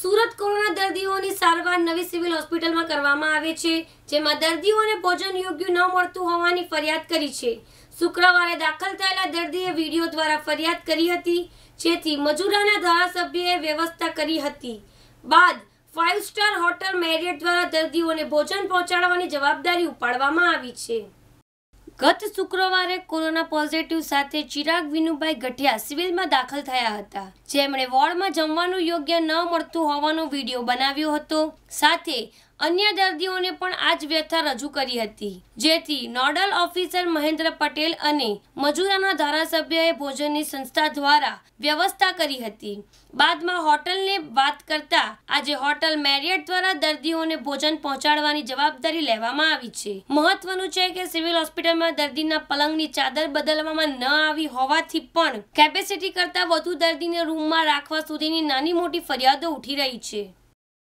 Surat corona દર્દીઓની સારવાર નવી સિવિલ હોસ્પિટલમાં કરવામાં આવે છે જેમાં દર્દીઓને ભોજન યોગ્ય ન મળતું હોવાની ફરિયાદ કરી છે શુક્રવારે દાખલ થયેલા દર્દીએ વિડીયો દ્વારા ફરિયાદ કરી હતી જેથી મજૂરાના ધારાસભ્યએ વ્યવસ્થા કરી હતી બાદ ફાઇવ સ્ટાર હોટલ મેરિયટ દ્વારા દર્દીઓને ભોજન પહોંચાડવાની જવાબદારી ઉપાડવામાં આવી છે ગત શુક્રવારે કોરોના પોઝિટિવ સાથે ચિરાગ વિનુભાઈ ગઠિયા સિવિલમાં દાખલ થયા હતા જેમણે વોર્ડમાં જમવાનું યોગ્ય ન મળતું હોવાનો વિડીયો બનાવ્યો હતો સાથે અન્ય દર્દીઓને પણ આ જ વ્યથા રજૂ કરી હતી જેથી નોડલ ઓફિસર મહેન્દ્ર પટેલ અને મજૂરાના ધારાસભ્યએ ભોજનની સંસ્થા દ્વારા વ્યવસ્થા કરી હતી બાદમાં હોટલને વાત કરતા આજે હોટલ મેરિયટ દ્વારા દર્દીઓને ભોજન પહોંચાડવાની જવાબદારી લેવામાં આવી છે મહત્વનું છે કે સિવિલ હોસ્પિટલમાં દર્દીના પલંગની ચાદર બદલવામાં ન આવી હોવાથી પણ કેપેસિટી કરતાં વધુ દર્દીને રૂમમાં રાખવા સુધીની નાની મોટી ફરિયાદો ઉઠી રહી છે